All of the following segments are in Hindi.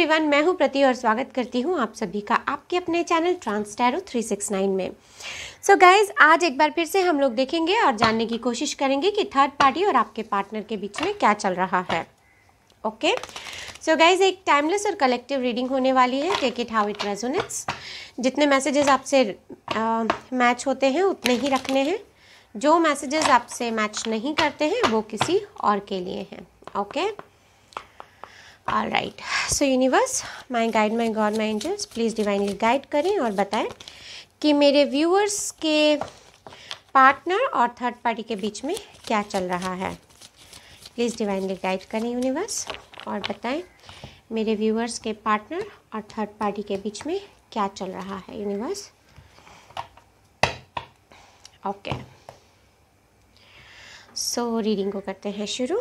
एवरीवन मैं हूं प्रति और स्वागत करती हूं आप सभी का आपके अपने चैनल ट्रांसटैरो 369 में सो so गाइज आज एक बार फिर से हम लोग देखेंगे और जानने की कोशिश करेंगे कि थर्ड पार्टी और आपके पार्टनर के बीच में क्या चल रहा है ओके सो गाइज एक टाइमलेस और कलेक्टिव रीडिंग होने वाली है take it how it resonates जितने मैसेजेस आपसे मैच होते हैं उतने ही रखने हैं जो मैसेजेस आपसे मैच नहीं करते हैं वो किसी और के लिए हैं okay okay? All right so universe my guide my God my angels please divinely guide करें और बताएं कि मेरे व्यूअर्स के पार्टनर और थर्ड पार्टी के बीच में क्या चल रहा है प्लीज़ डिवाइनली गाइड करें यूनिवर्स और बताएं मेरे व्यूअर्स के पार्टनर और थर्ड पार्टी के बीच में क्या चल रहा है यूनिवर्स ओके सो रीडिंग को करते हैं शुरू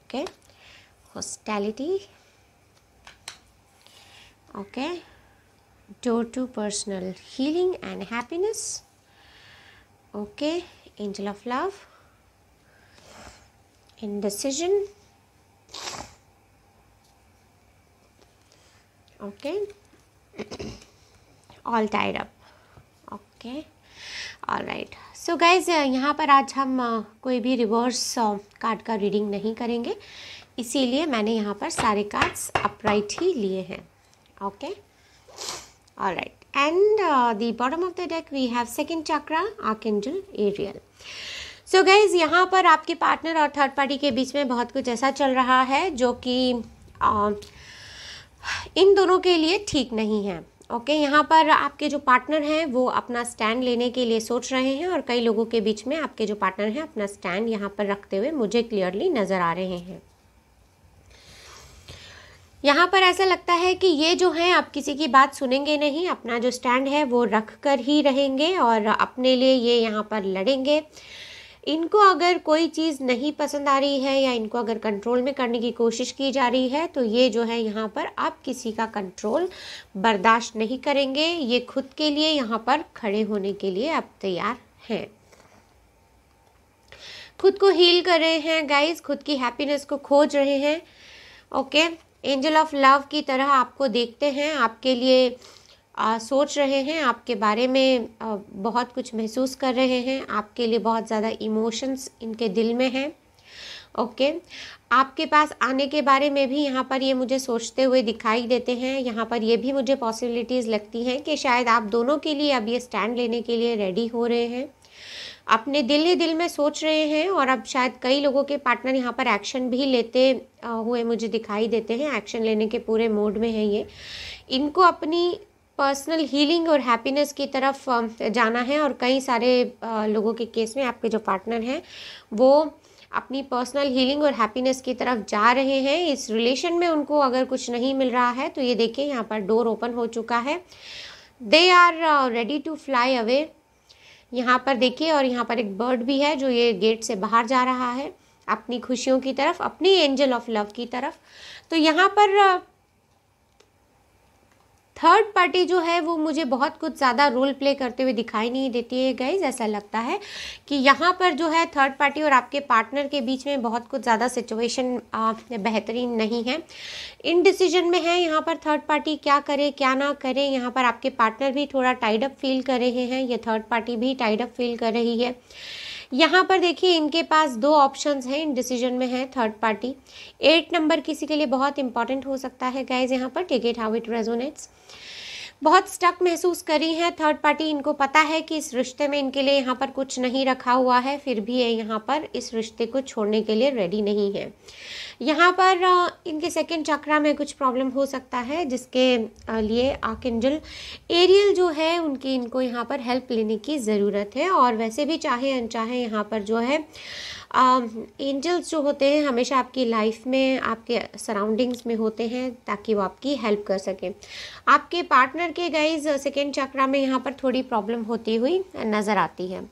okay okay. hostility okay door to personal healing and happiness okay angel of love indecision okay all tied up okay all right so guys यहाँ पर आज हम uh, कोई भी रिवर्स कार्ड uh, का रीडिंग नहीं करेंगे इसीलिए मैंने यहाँ पर सारे कार्ड्स अपराइट ही लिए हैं okay all right and the bottom of the deck we have second chakra archangel Ariel so guys यहाँ पर आपके पार्टनर और थर्ड पार्टी के बीच में बहुत कुछ ऐसा चल रहा है जो कि uh, इन दोनों के लिए ठीक नहीं है ओके okay, यहाँ पर आपके जो पार्टनर हैं वो अपना स्टैंड लेने के लिए सोच रहे हैं और कई लोगों के बीच में आपके जो पार्टनर हैं अपना स्टैंड यहाँ पर रखते हुए मुझे क्लियरली नज़र आ रहे हैं यहाँ पर ऐसा लगता है कि ये जो हैं आप किसी की बात सुनेंगे नहीं अपना जो स्टैंड है वो रख कर ही रहेंगे और अपने लिए ये यहाँ पर लड़ेंगे इनको अगर कोई चीज़ नहीं पसंद आ रही है या इनको अगर कंट्रोल में करने की कोशिश की जा रही है तो ये जो है यहाँ पर आप किसी का कंट्रोल बर्दाश्त नहीं करेंगे ये खुद के लिए यहाँ पर खड़े होने के लिए आप तैयार हैं खुद को हील कर रहे हैं गाइस खुद की हैप्पीनेस को खोज रहे हैं ओके एंजल ऑफ लव की तरह आपको देखते हैं आपके लिए आ, सोच रहे हैं आपके बारे में आ, बहुत कुछ महसूस कर रहे हैं आपके लिए बहुत ज़्यादा इमोशंस इनके दिल में हैं ओके आपके पास आने के बारे में भी यहाँ पर ये मुझे सोचते हुए दिखाई देते हैं यहाँ पर ये भी मुझे पॉसिबिलिटीज़ लगती हैं कि शायद आप दोनों के लिए अब ये स्टैंड लेने के लिए रेडी हो रहे हैं अपने दिल ही दिल में सोच रहे हैं और अब शायद कई लोगों के पार्टनर यहाँ पर एक्शन भी लेते हुए मुझे दिखाई देते हैं एक्शन लेने के पूरे मोड में है ये इनको अपनी पर्सनल हीलिंग और हैप्पीनेस की तरफ जाना है और कई सारे लोगों के केस में आपके जो पार्टनर हैं वो अपनी पर्सनल हीलिंग और हैप्पीनेस की तरफ जा रहे हैं इस रिलेशन में उनको अगर कुछ नहीं मिल रहा है तो ये देखिए यहाँ पर डोर ओपन हो चुका है they are ready to fly away यहाँ पर देखिए और यहाँ पर एक बर्ड भी है जो ये गेट से बाहर जा रहा है अपनी खुशियों की तरफ अपनी एंजल ऑफ लव की तरफ तो यहाँ पर थर्ड पार्टी जो है वो मुझे बहुत कुछ ज़्यादा रोल प्ले करते हुए दिखाई नहीं देती है गाइज ऐसा लगता है कि यहाँ पर जो है थर्ड पार्टी और आपके पार्टनर के बीच में बहुत कुछ ज़्यादा सिचुएशन बेहतरीन नहीं है इन डिसीजन में है यहाँ पर थर्ड पार्टी क्या करे क्या ना करे यहाँ पर आपके पार्टनर भी थोड़ा टाइडअप फील कर रहे हैं या थर्ड पार्टी भी टाइडअप फील कर रही है यहाँ पर देखिए इनके पास दो ऑप्शंस हैं इन डिसीजन में है थर्ड पार्टी एट नंबर किसी के लिए बहुत इंपॉर्टेंट हो सकता है गाइज यहाँ पर टिकेट हाउ इट रेजोनेट्स बहुत स्टक महसूस करी हैं थर्ड पार्टी इनको पता है कि इस रिश्ते में इनके लिए यहाँ पर कुछ नहीं रखा हुआ है फिर भी ये यहाँ पर इस रिश्ते को छोड़ने के लिए रेडी नहीं है यहाँ पर इनके सेकेंड चक्रा में कुछ प्रॉब्लम हो सकता है जिसके लिए आकिंजल एरियल जो है उनकी इनको यहाँ पर हेल्प लेने की ज़रूरत है और वैसे भी चाहे अनचाहे यहाँ पर जो है एंजल्स um, जो होते हैं हमेशा आपकी लाइफ में आपके सराउंडिंग्स में होते हैं ताकि वो आपकी हेल्प कर सकें आपके पार्टनर के गाइज सेकेंड चक्रा में यहाँ पर थोड़ी प्रॉब्लम होती हुई नज़र आती है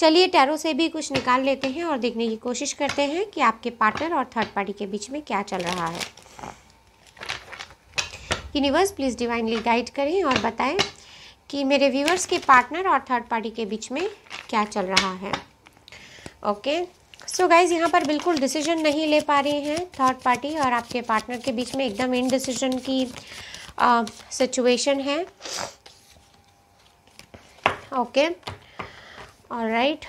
चलिए टैरो से भी कुछ निकाल लेते हैं और देखने की कोशिश करते हैं कि आपके पार्टनर और थर्ड पार्टी के बीच में क्या चल रहा है यूनिवर्स प्लीज़ डिवाइनली गाइड करें और बताएं कि मेरे व्यूअर्स के पार्टनर और थर्ड पार्टी के बीच में क्या चल रहा है ओके okay. सो गाइज यहाँ पर बिल्कुल डिसीजन नहीं ले पा रहे हैं थर्ड पार्टी और आपके पार्टनर के बीच में एकदम इन डिसीजन की सिचुएशन है ओके और राइट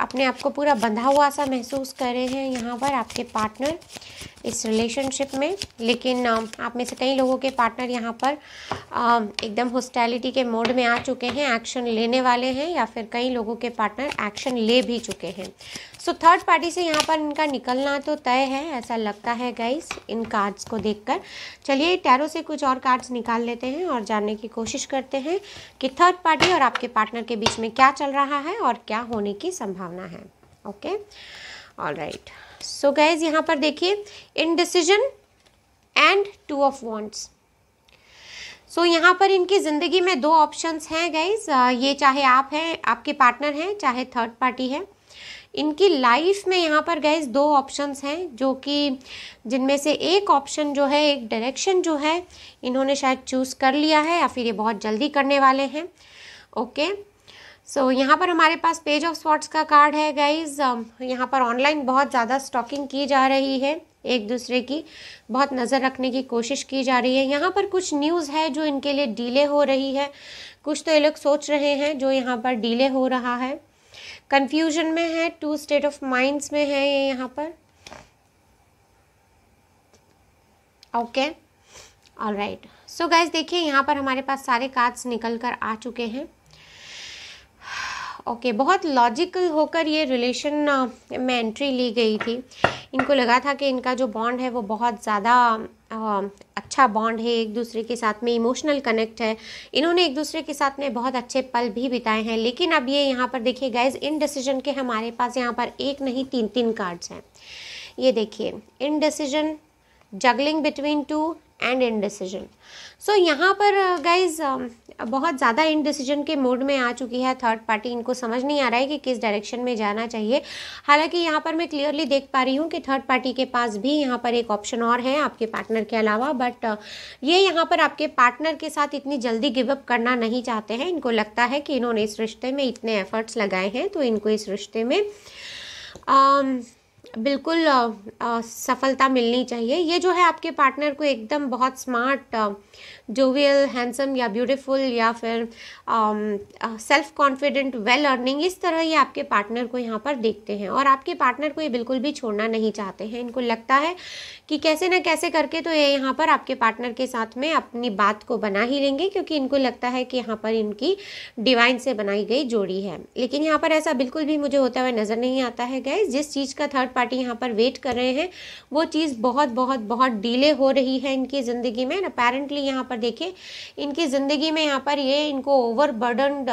अपने आप को पूरा बंधा हुआ सा महसूस कर रहे हैं यहाँ पर आपके पार्टनर इस रिलेशनशिप में लेकिन आप में से कई लोगों के पार्टनर यहाँ पर एकदम हॉस्टेलिटी के मोड में आ चुके हैं एक्शन लेने वाले हैं या फिर कई लोगों के पार्टनर एक्शन ले भी चुके हैं सो थर्ड पार्टी से यहाँ पर इनका निकलना तो तय है ऐसा लगता है गाइस इन कार्ड्स को देखकर चलिए टैरो से कुछ और कार्ड्स निकाल लेते हैं और जानने की कोशिश करते हैं कि थर्ड पार्टी और आपके पार्टनर के बीच में क्या चल रहा है और क्या होने की संभावना है okay all right so guys यहाँ पर देखिए indecision and two of wands so so, यहाँ पर इनकी ज़िंदगी में दो ऑप्शंस हैं गाइज ये चाहे आप हैं आपके पार्टनर हैं चाहे थर्ड पार्टी है इनकी लाइफ में यहाँ पर गैस दो ऑप्शंस हैं जो कि जिनमें से एक ऑप्शन जो है एक डायरेक्शन जो है इन्होंने शायद चूज़ कर लिया है या फिर ये बहुत जल्दी करने वाले हैं ओके सो so, यहाँ पर हमारे पास पेज ऑफ स्पॉट्स का कार्ड है गाइज um, यहाँ पर ऑनलाइन बहुत ज़्यादा स्टॉकिंग की जा रही है एक दूसरे की बहुत नज़र रखने की कोशिश की जा रही है यहाँ पर कुछ न्यूज़ है जो इनके लिए डीले हो रही है कुछ तो ये लोग सोच रहे हैं जो यहाँ पर डीले हो रहा है कन्फ्यूजन में है टू स्टेट ऑफ माइंड्स में है ये यहाँ पर okay all right so guys देखिए यहाँ पर हमारे पास सारे कार्ड्स निकल कर आ चुके हैं ओके okay, बहुत लॉजिकल होकर ये रिलेशन में एंट्री ली गई थी इनको लगा था कि इनका जो बॉन्ड है वो बहुत ज़्यादा अच्छा बॉन्ड है एक दूसरे के साथ में इमोशनल कनेक्ट है इन्होंने एक दूसरे के साथ में बहुत अच्छे पल भी बिताए हैं लेकिन अब ये यहाँ पर देखिए गाइज इन डिसीजन के हमारे पास यहाँ पर एक नहीं तीन तीन कार्ड्स हैं ये देखिए indecision juggling between two and decision so यहाँ पर गाइज uh, um, बहुत ज़्यादा डिसीजन के मोड में आ चुकी है थर्ड पार्टी इनको समझ नहीं आ रहा है कि किस डायरेक्शन में जाना चाहिए हालांकि यहाँ पर मैं क्लियरली देख पा रही हूँ कि थर्ड पार्टी के पास भी यहाँ पर एक ऑप्शन और है आपके पार्टनर के अलावा बट uh, ये यहाँ पर आपके पार्टनर के साथ इतनी जल्दी गिवअप करना नहीं चाहते हैं इनको लगता है कि इन्होंने इस रिश्ते में इतने एफर्ट्स लगाए हैं तो इनको इस रिश्ते में आ, um, बिल्कुल आ, आ, सफलता मिलनी चाहिए ये जो है आपके पार्टनर को एकदम बहुत स्मार्ट जोवियल हैंडसम या ब्यूटीफुल या फिर सेल्फ कॉन्फिडेंट वेल अर्निंग इस तरह ये आपके पार्टनर को यहाँ पर देखते हैं और आपके पार्टनर को ये बिल्कुल भी छोड़ना नहीं चाहते हैं इनको लगता है कि कैसे ना कैसे करके तो ये यहाँ पर आपके पार्टनर के साथ में अपनी बात को बना ही लेंगे क्योंकि इनको लगता है कि यहाँ पर इनकी डिवाइन से बनाई गई जोड़ी है लेकिन यहाँ पर ऐसा बिल्कुल भी मुझे होता हुआ नज़र नहीं आता है गैस जिस चीज़ का थर्ड पार्टी यहाँ पर वेट कर रहे हैं वो चीज़ बहुत बहुत बहुत डीले हो रही है इनकी ज़िंदगी में अपेरेंटली यहाँ पर देखिए इनकी ज़िंदगी में यहाँ पर ये इनको ओवर बर्डन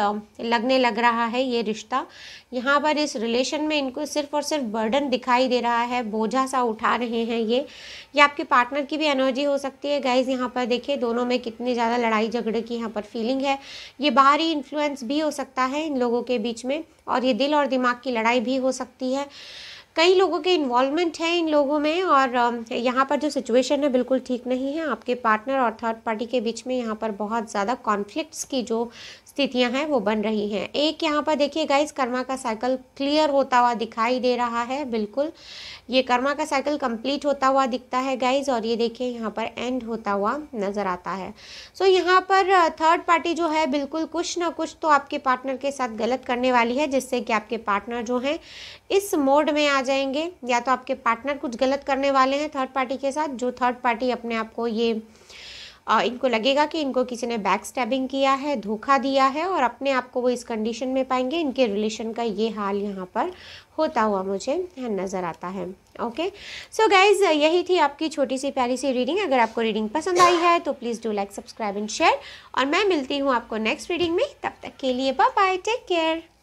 लगने लग रहा है ये रिश्ता यहाँ पर इस रिलेशन में इनको सिर्फ और सिर्फ बर्डन दिखाई दे रहा है बोझा सा उठा रहे हैं ये ये आपके पार्टनर की भी एनर्जी हो सकती है गाइज यहाँ पर देखिए दोनों में कितनी ज़्यादा लड़ाई झगड़े की यहाँ पर फीलिंग है ये बाहरी इन्फ्लुएंस भी हो सकता है इन लोगों के बीच में और ये दिल और दिमाग की लड़ाई भी हो सकती है कई लोगों के इन्वॉल्वमेंट है इन लोगों में और यहाँ पर जो सिचुएशन है बिल्कुल ठीक नहीं है आपके पार्टनर और थर्ड पार्टी के बीच में यहाँ पर बहुत ज़्यादा कॉन्फ्लिक्ट्स की जो स्थितियाँ हैं वो बन रही हैं एक यहाँ पर देखिए गाइज कर्मा का साइकिल क्लियर होता हुआ दिखाई दे रहा है बिल्कुल ये कर्मा का साइकिल कंप्लीट होता हुआ दिखता है गाइज और ये देखिए यहाँ पर एंड होता हुआ नज़र आता है सो so, यहाँ पर थर्ड पार्टी जो है बिल्कुल कुछ ना कुछ तो आपके पार्टनर के साथ गलत करने वाली है जिससे कि आपके पार्टनर जो हैं इस मोड में आ जाएंगे या तो आपके पार्टनर कुछ गलत करने वाले हैं थर्ड पार्टी के साथ जो थर्ड पार्टी अपने आप को ये आ, इनको लगेगा कि इनको किसी ने बैक स्टैबिंग किया है धोखा दिया है और अपने आप को वो इस कंडीशन में पाएंगे इनके रिलेशन का ये हाल यहाँ पर होता हुआ मुझे नज़र आता है ओके सो गाइज यही थी आपकी छोटी सी प्यारी सी रीडिंग अगर आपको रीडिंग पसंद आई है तो please do like subscribe and share और मैं मिलती हूँ आपको नेक्स्ट रीडिंग में तब तक के लिए बाय टेक केयर